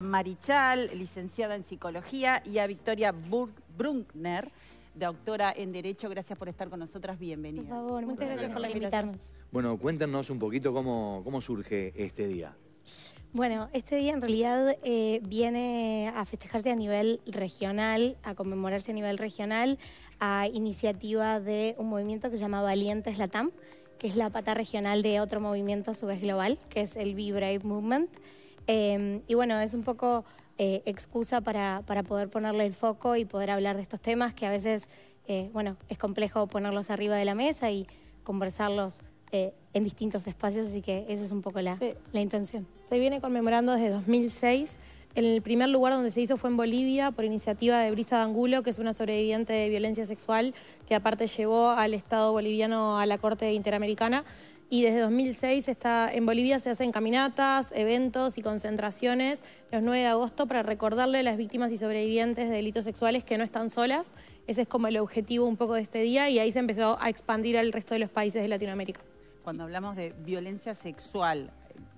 Marichal, licenciada en Psicología, y a Victoria Brunkner, doctora en Derecho. Gracias por estar con nosotras, Bienvenida. Por favor, muchas gracias por invitarnos. Bueno, cuéntanos un poquito cómo, surge este día. Bueno, este día en realidad eh, viene a festejarse a nivel regional, a conmemorarse a nivel regional, a iniciativa de un movimiento que se llama Valientes Latam, que es la pata regional de otro movimiento a su vez global, que es el Be Brave Movement. Em, y bueno, es un poco eh, excusa para, poder ponerle el foco y poder hablar de estos temas que a veces, eh, bueno, es complejo ponerlos arriba de la mesa y conversarlos eh, en distintos espacios, así que esa es un poco la, la, intención. Se viene conmemorando desde 2006. El primer lugar donde se hizo fue en Bolivia por iniciativa de Brisa D'Angulo, que es una sobreviviente de violencia sexual que aparte llevó al Estado boliviano a la Corte Interamericana y desde 2006 está en Bolivia se hacen caminatas, eventos y concentraciones los 9 de agosto para recordarle a las víctimas y sobrevivientes de delitos sexuales que no están solas. Ese es como el objetivo un poco de este día y ahí se empezó a expandir al resto de los países de Latinoamérica. Cuando hablamos de violencia sexual,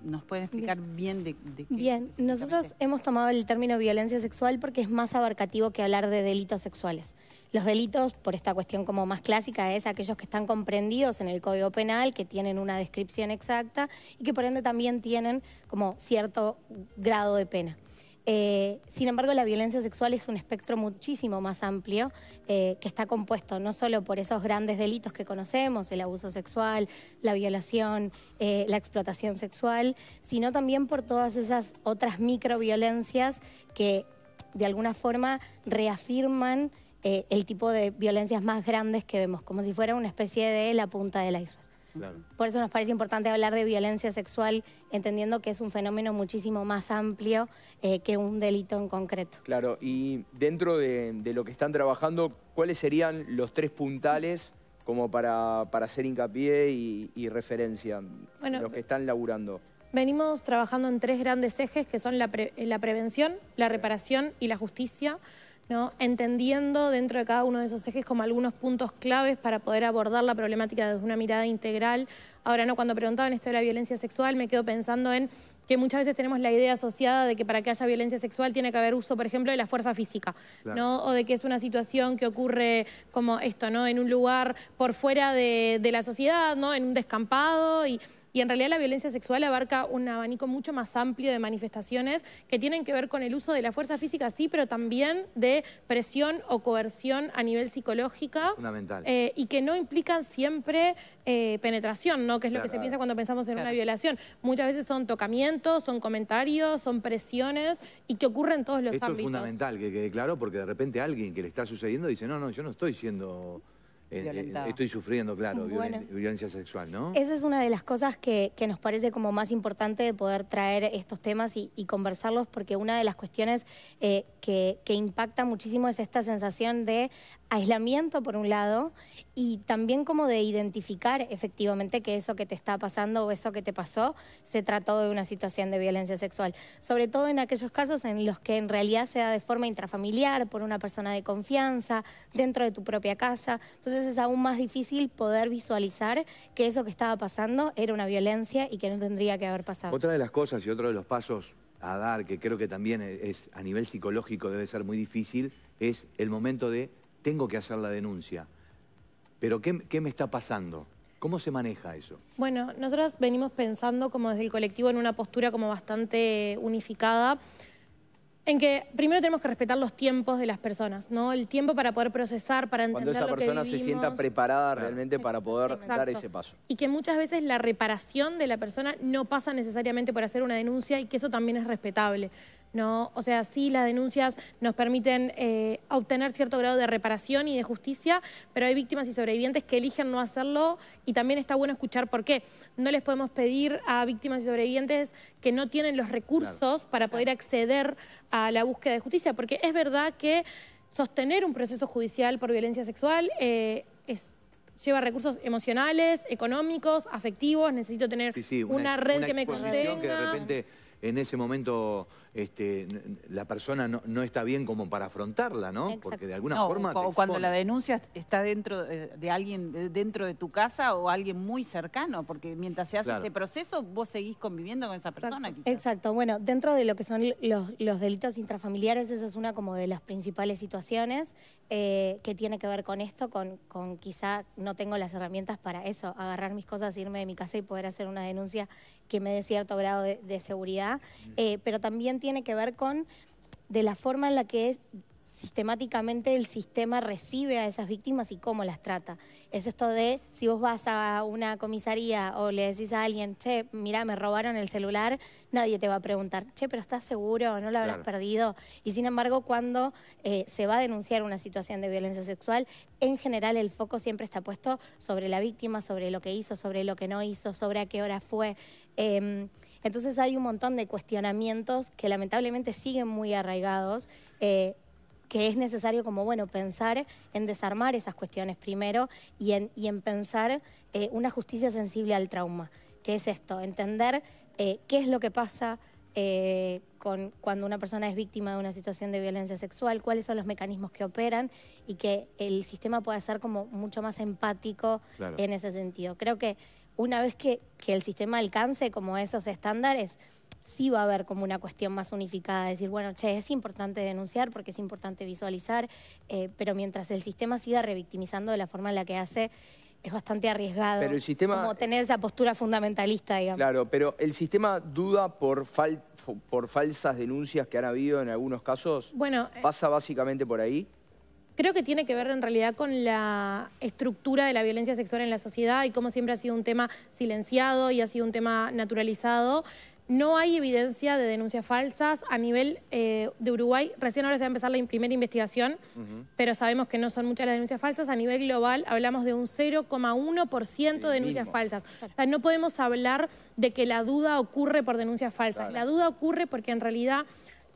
¿Nos pueden explicar bien, de, de, qué? Bien, nosotros hemos tomado el término violencia sexual porque es más abarcativo que hablar de delitos sexuales. Los delitos, por esta cuestión como más clásica, es aquellos que están comprendidos en el Código Penal, que tienen una descripción exacta y que por ende también tienen como cierto grado de pena. Eh, sin embargo, la violencia sexual es un espectro muchísimo más amplio eh, que está compuesto no solo por esos grandes delitos que conocemos, el abuso sexual, la violación, eh, la explotación sexual, sino también por todas esas otras microviolencias que de alguna forma reafirman el tipo de violencias más grandes que vemos, como si fuera una especie de la punta del iceberg. Por eso nos parece importante hablar de violencia sexual, entendiendo que es un fenómeno muchísimo más amplio eh, que un delito en concreto. Claro, y dentro de, lo que están trabajando, ¿cuáles serían los tres puntales como para, hacer hincapié y, referencia a lo que están laburando? Venimos trabajando en tres grandes ejes que son la prevención, la reparación y la justicia entendiendo dentro de cada uno de esos ejes como algunos puntos claves para poder abordar la problemática desde una mirada integral. Ahora, no, cuando preguntaban esto de la violencia sexual, me quedo pensando en que muchas veces tenemos la idea asociada de que para que haya violencia sexual tiene que haber uso, por ejemplo, de la fuerza física, ¿no? O de que es una situación que ocurre como esto, ¿no? En un lugar por fuera de, de la sociedad, ¿no? En un descampado y y en realidad la violencia sexual abarca un abanico mucho más amplio de manifestaciones que tienen que ver con el uso de la fuerza física, sí, pero también de presión o coerción a nivel psicológica. Fundamental. Eh, y que no implican siempre eh, penetración, ¿no? Que es lo que se piensa cuando pensamos en una violación. Muchas veces son tocamientos, son comentarios, son presiones y que ocurren en todos los ámbitos. Esto es fundamental que quede claro porque de repente alguien que le está sucediendo dice, no, no, yo no estoy siendo... Eh, eh, estoy sufriendo, claro, violencia sexual, ¿no? Esa es una de las cosas que, nos parece como más importante de poder traer estos temas y, conversarlos, porque una de las cuestiones eh, que impacta muchísimo es esta sensación de aislamiento por un lado y también como de identificar efectivamente que eso que te está pasando o eso que te pasó se trató de una situación de violencia sexual, sobre todo en aquellos casos en los que en realidad se da de forma intrafamiliar por una persona de confianza, dentro de tu propia casa, entonces es aún más difícil poder visualizar que eso que estaba pasando era una violencia y que no tendría que haber pasado. Otra de las cosas y otro de los pasos a dar, que creo que también es a nivel psicológico debe ser muy difícil, es el momento de tengo que hacer la denuncia. Pero ¿qué, me está pasando? ¿Cómo se maneja eso? Bueno, nosotros venimos pensando como desde el colectivo en una postura como bastante unificada, en que primero tenemos que respetar los tiempos de las personas, ¿no? El tiempo para poder procesar, para entender Cuando esa persona se sienta preparada realmente para poder dar ese paso. Y que muchas veces la reparación de la persona no pasa necesariamente por hacer una denuncia y que eso también es respetable. ¿no? O sea, sí, las denuncias nos permiten eh, obtener cierto grado de reparación y de justicia, pero hay víctimas y sobrevivientes que eligen no hacerlo y también está bueno escuchar por qué. No les podemos pedir a víctimas y sobrevivientes que no tienen los recursos para poder acceder a la búsqueda de justicia, porque es verdad que sostener un proceso judicial por violencia sexual eh, lleva recursos emocionales, económicos, afectivos, necesito tener una, red que me contenga en ese momento este, la persona no, está bien como para afrontarla, ¿no? Porque de alguna forma... O, cuando la denuncia está dentro eh, de, alguien, dentro de tu casa o alguien muy cercano, porque mientras se hace este ese proceso vos seguís conviviendo con esa persona. Exacto, Exacto. bueno, dentro de lo que son los, delitos intrafamiliares, esa es una como de las principales situaciones eh, que tiene que ver con esto, con, con quizá no tengo las herramientas para eso, agarrar mis cosas, irme de mi casa y poder hacer una denuncia que me dé cierto grado de, seguridad, mm. eh, pero también tiene que ver con de la forma en la que es sistemáticamente el sistema recibe a esas víctimas y cómo las trata. Es esto de, si vos vas a una comisaría o le decís a alguien, che, mira, me robaron el celular, nadie te va a preguntar, che, pero ¿estás seguro? ¿No lo habrás perdido? Y sin embargo, cuando eh, se va a denunciar una situación de violencia sexual, en general el foco siempre está puesto sobre la víctima, sobre lo que hizo, sobre lo que no hizo, sobre a qué hora fue. Em, entonces hay un montón de cuestionamientos que lamentablemente siguen muy arraigados. Eh, que es necesario como, bueno, pensar en desarmar esas cuestiones primero y en, y en pensar eh, una justicia sensible al trauma, que es esto, entender eh, qué es lo que pasa, eh, con, cuando una persona es víctima de una situación de violencia sexual, cuáles son los mecanismos que operan y que el sistema pueda ser como mucho más empático en ese sentido. Creo que una vez que, que el sistema alcance como esos estándares, sí va a haber como una cuestión más unificada, decir, bueno, che, es importante denunciar porque es importante visualizar, eh, pero mientras el sistema siga revictimizando de la forma en la que hace, es bastante arriesgado. Como eh, tener esa postura fundamentalista, digamos. Claro, pero el sistema duda por, por falsas denuncias que han habido en algunos casos. Bueno... Eh, ¿Pasa básicamente por ahí? Creo que tiene que ver en realidad con la estructura de la violencia sexual en la sociedad y cómo siempre ha sido un tema silenciado y ha sido un tema naturalizado. No hay evidencia de denuncias falsas. A nivel eh, de Uruguay, recién ahora se va a empezar la primera investigación, pero sabemos que no son muchas las denuncias falsas. A nivel global hablamos de un 0,1% de denuncias falsas. O sea, no podemos hablar de que la duda ocurre por denuncias falsas. La duda ocurre porque en realidad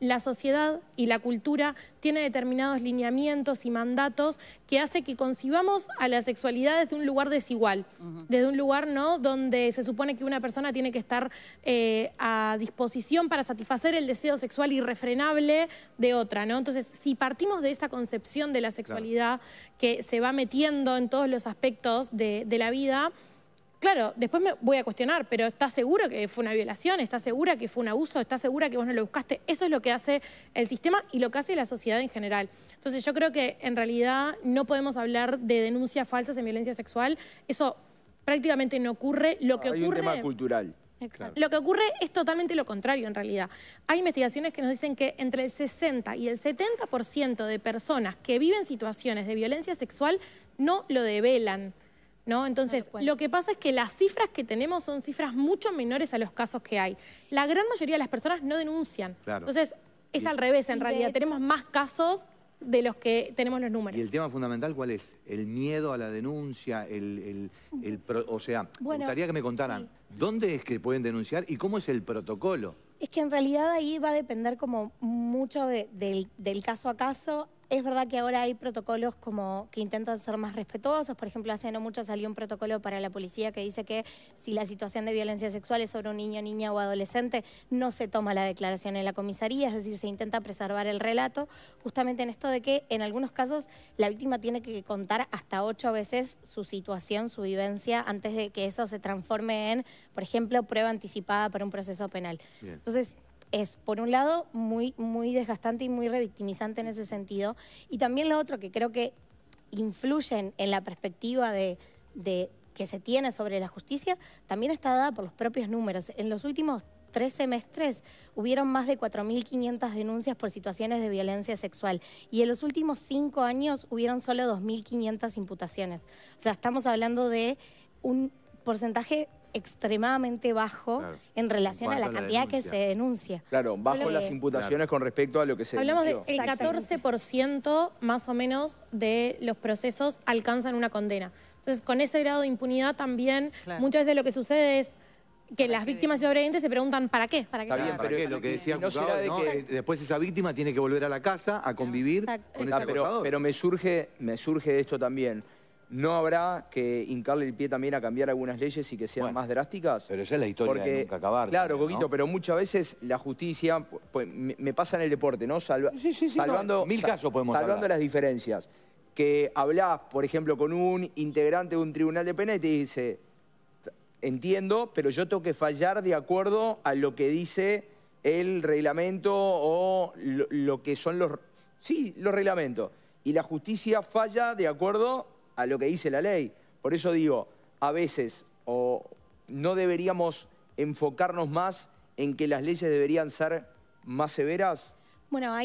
la sociedad y la cultura tiene determinados lineamientos y mandatos que hace que concibamos a la sexualidad desde un lugar desigual, desde un lugar no donde se supone que una persona tiene que estar eh, a disposición para satisfacer el deseo sexual irrefrenable de otra, Entonces, si partimos de esa concepción de la sexualidad que se va metiendo en todos los aspectos de la vida, Claro, después me voy a cuestionar, pero ¿estás seguro que fue una violación? ¿Estás segura que fue un abuso? ¿Estás segura que vos no lo buscaste? Eso es lo que hace el sistema y lo que hace la sociedad en general. Entonces yo creo que en realidad no podemos hablar de denuncias falsas en violencia sexual. Eso prácticamente no ocurre. Lo que Hay ocurre... un tema cultural. Lo que ocurre es totalmente lo contrario en realidad. Hay investigaciones que nos dicen que entre el 60 y el 70% de personas que viven situaciones de violencia sexual no lo develan. ¿no? Entonces, lo, que pasa es que las cifras que tenemos son cifras mucho menores a los casos que hay. La gran mayoría de las personas no denuncian. Entonces, es al revés, en realidad. tenemos más casos de los que tenemos los números. ¿Y el tema fundamental cuál es? El miedo a la denuncia, el... o sea, me gustaría que me contaran, ¿dónde es que pueden denunciar y cómo es el protocolo? Es que en realidad ahí va a depender como mucho del caso a caso. Es verdad que ahora hay protocolos como que intentan ser más respetuosos. Por ejemplo, hace no mucho salió un protocolo para la policía que dice que si la situación de violencia sexual es sobre un niño, niña o adolescente, no se toma la declaración en la comisaría, es decir, se intenta preservar el relato, justamente en esto de que en algunos casos la víctima tiene que contar hasta ocho veces su situación, su vivencia, antes de que eso se transforme en, por ejemplo, prueba anticipada para un proceso penal. Entonces, es, por un lado, muy, muy desgastante y muy revictimizante en ese sentido. Y también lo otro que creo que influyen en, la perspectiva de, que se tiene sobre la justicia, también está dada por los propios números. En los últimos tres semestres hubieron más de 4.500 denuncias por situaciones de violencia sexual y en los últimos cinco años hubieron solo 2.500 imputaciones. O sea, estamos hablando de un porcentaje extremadamente bajo en relación a la, cantidad que se denuncia. Claro, bajo las imputaciones con respecto a lo que se Hablamos del 14% más o menos de los procesos alcanzan una condena. Entonces, con ese grado de impunidad también, muchas veces lo que sucede es que las víctimas y sobrevivientes se preguntan ¿para qué? ¿Para qué? Está bien, ¿para pero qué? Lo que decían, no será de después esa víctima tiene que volver a la casa a convivir con ese Pero, pero me surge, me surge esto también. ¿No habrá que hincarle el pie también a cambiar algunas leyes y que sean más drásticas? Pero esa es la historia de nunca acabar. Claro, poquito pero muchas veces la justicia, pues, me, pasa en el deporte, ¿no? salvando, mil casos podemos Salvando las diferencias. Que hablas, por ejemplo, con un integrante de un tribunal de pena y te dice, entiendo, pero yo tengo que fallar de acuerdo a lo que dice el reglamento o lo que son los... Sí, los reglamentos. Y la justicia falla de acuerdo a lo que dice la ley. Por eso digo, a veces o no deberíamos enfocarnos más en que las leyes deberían ser más severas. Bueno,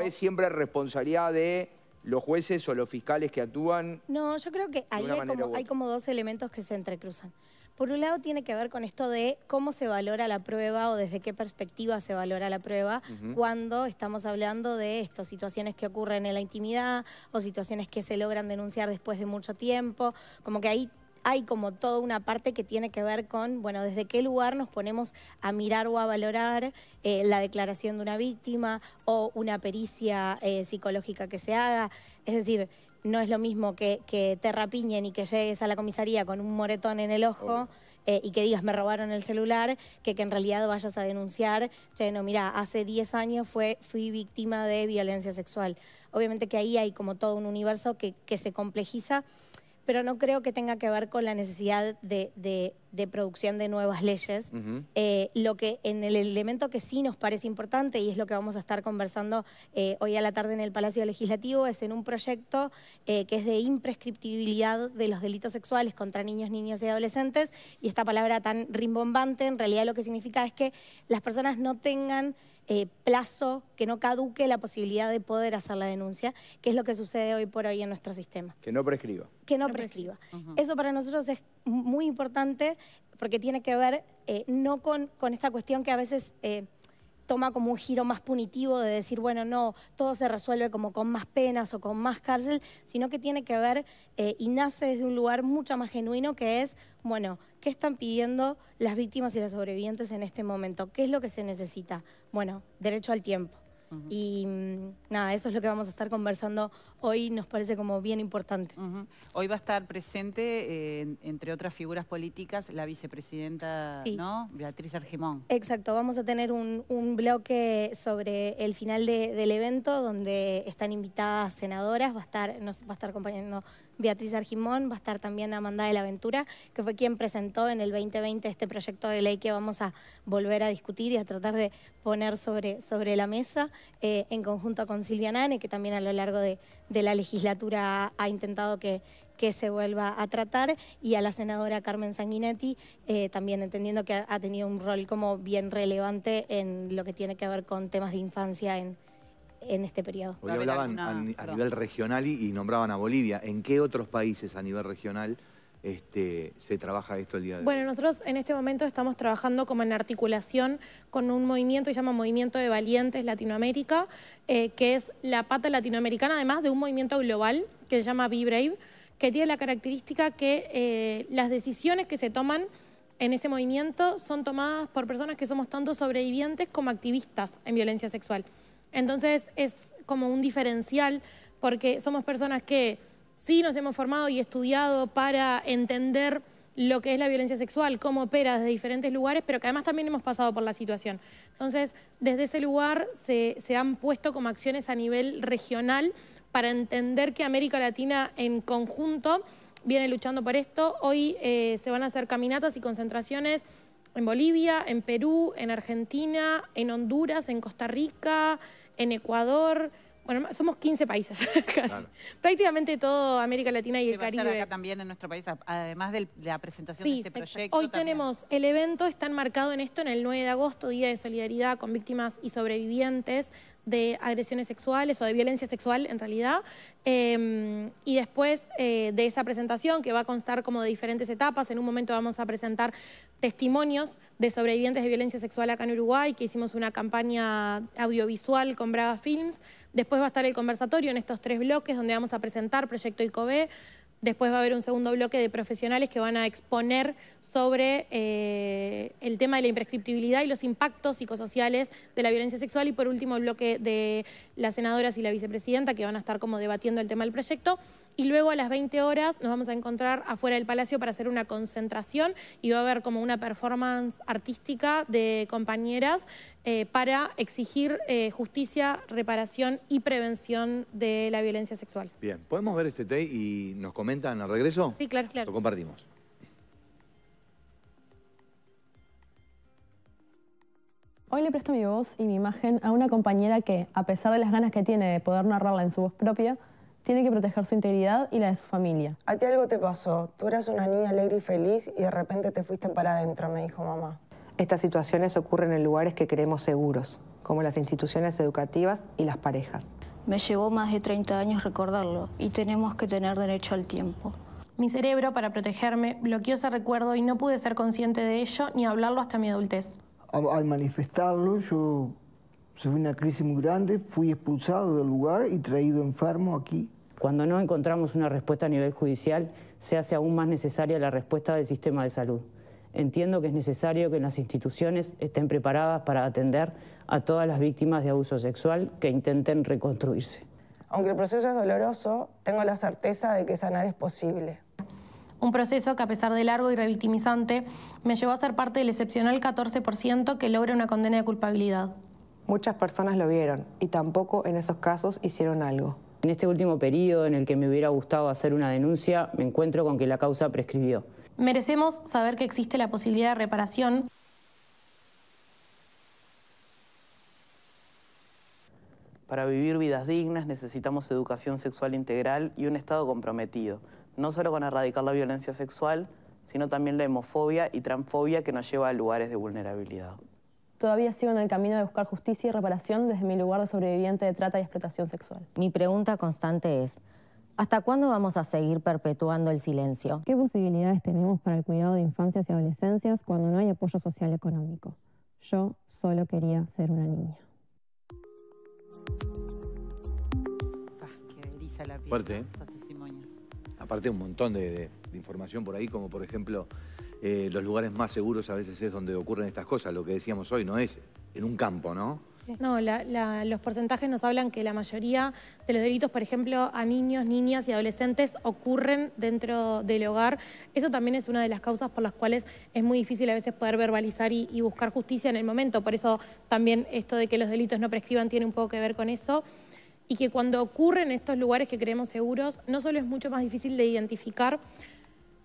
es siempre responsabilidad de los jueces o los fiscales que actúan. No, yo creo que ahí hay como, hay como dos elementos que se entrecruzan. Por un lado tiene que ver con esto de cómo se valora la prueba o desde qué perspectiva se valora la prueba cuando estamos hablando de esto, situaciones que ocurren en la intimidad o situaciones que se logran denunciar después de mucho tiempo, como que ahí hay como toda una parte que tiene que ver con, bueno, desde qué lugar nos ponemos a mirar o a valorar eh, la declaración de una víctima o una pericia eh, psicológica que se haga. Es decir, no es lo mismo que, te rapiñen y que llegues a la comisaría con un moretón en el ojo. Eh, y que digas me robaron el celular, que, que en realidad vayas a denunciar, che, no, mira, hace 10 años fue, fui víctima de violencia sexual. Obviamente que ahí hay como todo un universo que se complejiza pero no creo que tenga que ver con la necesidad de, producción de nuevas leyes. Eh, lo que en el elemento que sí nos parece importante, y es lo que vamos a estar conversando eh, hoy a la tarde en el Palacio Legislativo, es en un proyecto eh, que es de imprescriptibilidad de los delitos sexuales contra niños, niñas y adolescentes, y esta palabra tan rimbombante en realidad lo que significa es que las personas no tengan... Eh, plazo, que no caduque la posibilidad de poder hacer la denuncia, que es lo que sucede hoy por hoy en nuestro sistema. Que no prescriba. Que no, prescriba. Eso para nosotros es muy importante porque tiene que ver eh, no con, esta cuestión que a veces... Eh, toma como un giro más punitivo de decir, bueno, no, todo se resuelve como con más penas o con más cárcel, sino que tiene que ver eh, y nace desde un lugar mucho más genuino que es, bueno, ¿qué están pidiendo las víctimas y las sobrevivientes en este momento? ¿Qué es lo que se necesita? Bueno, derecho al tiempo. Y mm, nada, eso es lo que vamos a estar conversando hoy nos parece como bien importante. Hoy va a estar presente, eh, entre otras figuras políticas, la vicepresidenta, Beatriz Argimón. Exacto, vamos a tener un, bloque sobre el final del evento donde están invitadas senadoras, va a estar, nos va a estar acompañando Beatriz Argimón, va a estar también Amanda de la Ventura, que fue quien presentó en el 2020 este proyecto de ley que vamos a volver a discutir y a tratar de poner sobre, sobre la mesa eh, en conjunto con Silvia Nane, que también a lo largo de, de la legislatura ha intentado que, que se vuelva a tratar y a la senadora Carmen Sanguinetti, eh, también entendiendo que ha tenido un rol como bien relevante en lo que tiene que ver con temas de infancia en, en este periodo. hablaban a, nivel regional y nombraban a Bolivia. ¿En qué otros países a nivel regional? este, se trabaja esto el día de hoy? Bueno, nosotros en este momento estamos trabajando como en articulación con un movimiento que se llama Movimiento de Valientes Latinoamérica, eh, que es la pata latinoamericana, además de un movimiento global que se llama Be Brave, que tiene la característica que eh, las decisiones que se toman en ese movimiento son tomadas por personas que somos tanto sobrevivientes como activistas en violencia sexual. Entonces es como un diferencial porque somos personas que sí nos hemos formado y estudiado para entender lo que es la violencia sexual, cómo opera desde diferentes lugares, pero que además también hemos pasado por la situación. Entonces, desde ese lugar se, han puesto como acciones a nivel regional para entender que América Latina en conjunto viene luchando por esto. Hoy eh, se van a hacer caminatas y concentraciones en Bolivia, en Perú, en Argentina, en Honduras, en Costa Rica, en Ecuador. Bueno, somos 15 países casi. Prácticamente todo América Latina y el Caribe. acá también en nuestro país, además de la presentación de este proyecto. Hoy tenemos el evento, está enmarcado en esto, en el 9 de agosto, Día de Solidaridad con Víctimas y Sobrevivientes de agresiones sexuales o de violencia sexual en realidad. Em, y después eh, de esa presentación, que va a constar como de diferentes etapas, en un momento vamos a presentar testimonios de sobrevivientes de violencia sexual acá en Uruguay, que hicimos una campaña audiovisual con Braga Films. Después va a estar el conversatorio en estos tres bloques donde vamos a presentar Proyecto ICOBE. Después va a haber un segundo bloque de profesionales que van a exponer sobre eh, el tema de la imprescriptibilidad y los impactos psicosociales de la violencia sexual. Y por último, el bloque de las senadoras y la vicepresidenta que van a estar como debatiendo el tema del proyecto y luego a las 20 horas nos vamos a encontrar afuera del Palacio para hacer una concentración y va a haber como una performance artística de compañeras eh, para exigir eh, justicia, reparación y prevención de la violencia sexual. Bien, ¿podemos ver este té y nos comentan al regreso? Sí, claro, claro. Lo compartimos. Hoy le presto mi voz y mi imagen a una compañera que, a pesar de las ganas que tiene de poder narrarla en su voz propia, tiene que proteger su integridad y la de su familia. A ti algo te pasó. Tú eras una niña alegre y feliz y de repente te fuiste para adentro, me dijo mamá. Estas situaciones ocurren en lugares que creemos seguros, como las instituciones educativas y las parejas. Me llevó más de 30 años recordarlo y tenemos que tener derecho al tiempo. Mi cerebro, para protegerme, bloqueó ese recuerdo y no pude ser consciente de ello ni hablarlo hasta mi adultez. Al manifestarlo, yo Sufrí una crisis muy grande, fui expulsado del lugar y traído enfermo aquí. Cuando no encontramos una respuesta a nivel judicial, se hace aún más necesaria la respuesta del sistema de salud. Entiendo que es necesario que las instituciones estén preparadas para atender a todas las víctimas de abuso sexual que intenten reconstruirse. Aunque el proceso es doloroso, tengo la certeza de que sanar es posible. Un proceso que a pesar de largo y revictimizante, me llevó a ser parte del excepcional 14% que logra una condena de culpabilidad. Muchas personas lo vieron y tampoco en esos casos hicieron algo. En este último periodo en el que me hubiera gustado hacer una denuncia, me encuentro con que la causa prescribió. Merecemos saber que existe la posibilidad de reparación. Para vivir vidas dignas necesitamos educación sexual integral y un Estado comprometido, no solo con erradicar la violencia sexual, sino también la hemofobia y transfobia que nos lleva a lugares de vulnerabilidad. Todavía sigo en el camino de buscar justicia y reparación desde mi lugar de sobreviviente de trata y explotación sexual. Mi pregunta constante es, ¿Hasta cuándo vamos a seguir perpetuando el silencio? ¿Qué posibilidades tenemos para el cuidado de infancias y adolescencias cuando no hay apoyo social económico? Yo solo quería ser una niña. Ah, la ¿eh? Aparte un montón de información por ahí, como por ejemplo eh, los lugares más seguros a veces es donde ocurren estas cosas, lo que decíamos hoy, no es en un campo, ¿no? No, los porcentajes nos hablan que la mayoría de los delitos, por ejemplo, a niños, niñas y adolescentes ocurren dentro del hogar. Eso también es una de las causas por las cuales es muy difícil a veces poder verbalizar y, y buscar justicia en el momento. Por eso también esto de que los delitos no prescriban tiene un poco que ver con eso y que cuando ocurren estos lugares que creemos seguros, no solo es mucho más difícil de identificar,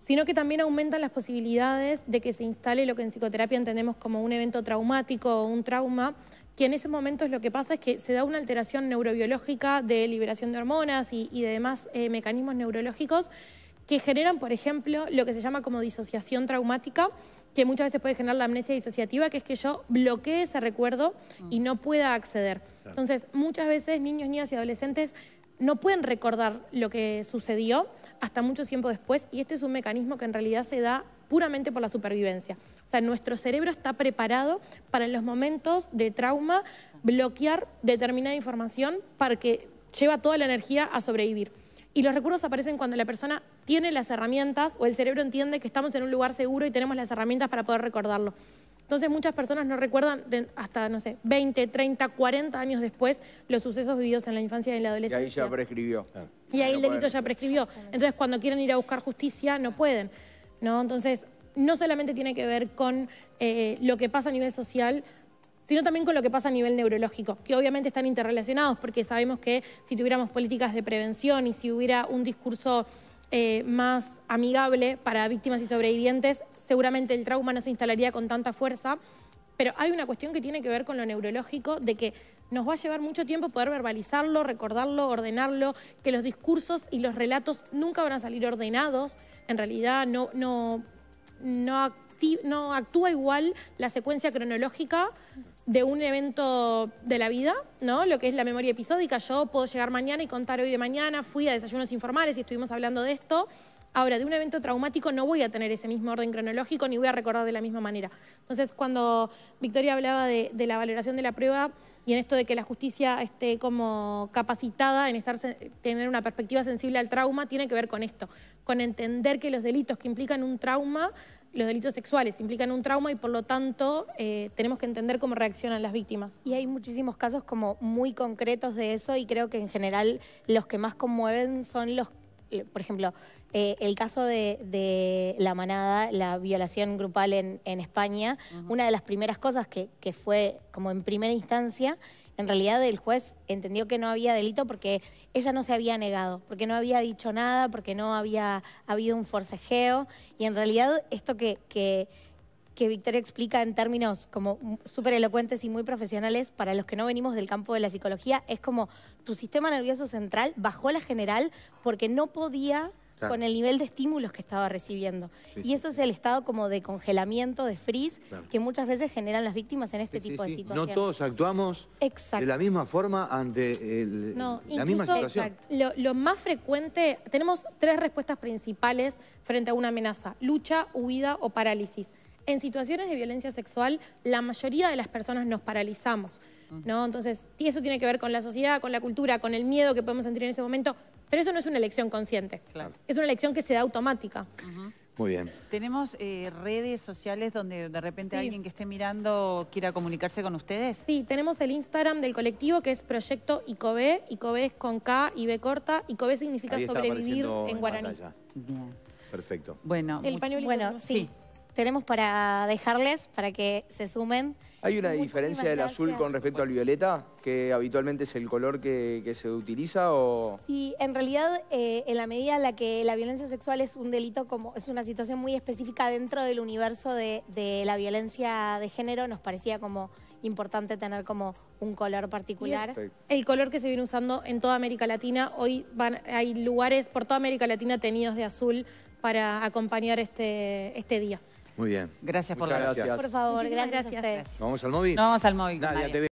sino que también aumentan las posibilidades de que se instale lo que en psicoterapia entendemos como un evento traumático o un trauma, que en ese momento lo que pasa es que se da una alteración neurobiológica de liberación de hormonas y, de demás eh, mecanismos neurológicos que generan, por ejemplo, lo que se llama como disociación traumática, que muchas veces puede generar la amnesia disociativa, que es que yo bloquee ese recuerdo y no pueda acceder. Entonces, muchas veces niños, niñas y adolescentes no pueden recordar lo que sucedió hasta mucho tiempo después y este es un mecanismo que en realidad se da puramente por la supervivencia. O sea, nuestro cerebro está preparado para en los momentos de trauma bloquear determinada información para que lleva toda la energía a sobrevivir. Y los recuerdos aparecen cuando la persona tiene las herramientas o el cerebro entiende que estamos en un lugar seguro y tenemos las herramientas para poder recordarlo. Entonces muchas personas no recuerdan hasta, no sé, 20, 30, 40 años después los sucesos vividos en la infancia y en la adolescencia. Y ahí ya prescribió. Y ahí el delito ya prescribió. Entonces cuando quieren ir a buscar justicia no pueden. ¿no? Entonces no solamente tiene que ver con eh, lo que pasa a nivel social, sino también con lo que pasa a nivel neurológico, que obviamente están interrelacionados porque sabemos que si tuviéramos políticas de prevención y si hubiera un discurso eh, más amigable para víctimas y sobrevivientes, seguramente el trauma no se instalaría con tanta fuerza. Pero hay una cuestión que tiene que ver con lo neurológico, de que nos va a llevar mucho tiempo poder verbalizarlo, recordarlo, ordenarlo, que los discursos y los relatos nunca van a salir ordenados, en realidad no, no, no no actúa igual la secuencia cronológica de un evento de la vida, ¿no? Lo que es la memoria episódica. Yo puedo llegar mañana y contar hoy de mañana, fui a desayunos informales y estuvimos hablando de esto. Ahora, de un evento traumático no voy a tener ese mismo orden cronológico ni voy a recordar de la misma manera. Entonces, cuando Victoria hablaba de, la valoración de la prueba y en esto de que la justicia esté como capacitada en estar, tener una perspectiva sensible al trauma, tiene que ver con esto, con entender que los delitos que implican un trauma los delitos sexuales, implican un trauma y por lo tanto eh, tenemos que entender cómo reaccionan las víctimas. Y hay muchísimos casos como muy concretos de eso y creo que en general los que más conmueven son los, eh, por ejemplo, eh, el caso de, la manada, la violación grupal en, España, una de las primeras cosas que, que fue como en primera instancia en realidad el juez entendió que no había delito porque ella no se había negado, porque no había dicho nada, porque no había habido un forcejeo. Y en realidad esto que, que, Victoria explica en términos como súper elocuentes y muy profesionales, para los que no venimos del campo de la psicología, es como tu sistema nervioso central bajó la general porque no podía con el nivel de estímulos que estaba recibiendo. y eso es el estado como de congelamiento, de freeze, que muchas veces generan las víctimas en este tipo de situaciones. No todos actuamos de la misma forma ante el, la misma situación. Lo, lo más frecuente, tenemos tres respuestas principales frente a una amenaza, lucha, huida o parálisis en situaciones de violencia sexual, la mayoría de las personas nos paralizamos, ¿no? Entonces, eso tiene que ver con la sociedad, con la cultura, con el miedo que podemos sentir en ese momento, pero eso no es una elección consciente. Es una elección que se da automática. Muy bien. ¿Tenemos eh, redes sociales donde de repente alguien que esté mirando quiera comunicarse con ustedes? Sí, tenemos el Instagram del colectivo que es Proyecto ICOBE. ICOBE es con K y B corta. ICOBE significa sobrevivir en guaraní. Perfecto. Bueno, el Bueno, sí tenemos para dejarles, para que se sumen. ¿Hay una diferencia del azul con respecto al violeta, que habitualmente es el color que, se utiliza? Sí, en realidad, eh, en la medida en la que la violencia sexual es un delito, como es una situación muy específica dentro del universo de, la violencia de género, nos parecía como importante tener como un color particular. El color que se viene usando en toda América Latina, hoy van, hay lugares por toda América Latina tenidos de azul para acompañar este, este día. Muy bien. Gracias por la gracias. Por favor, gracias, a ustedes. ¿Vamos al móvil? vamos al móvil.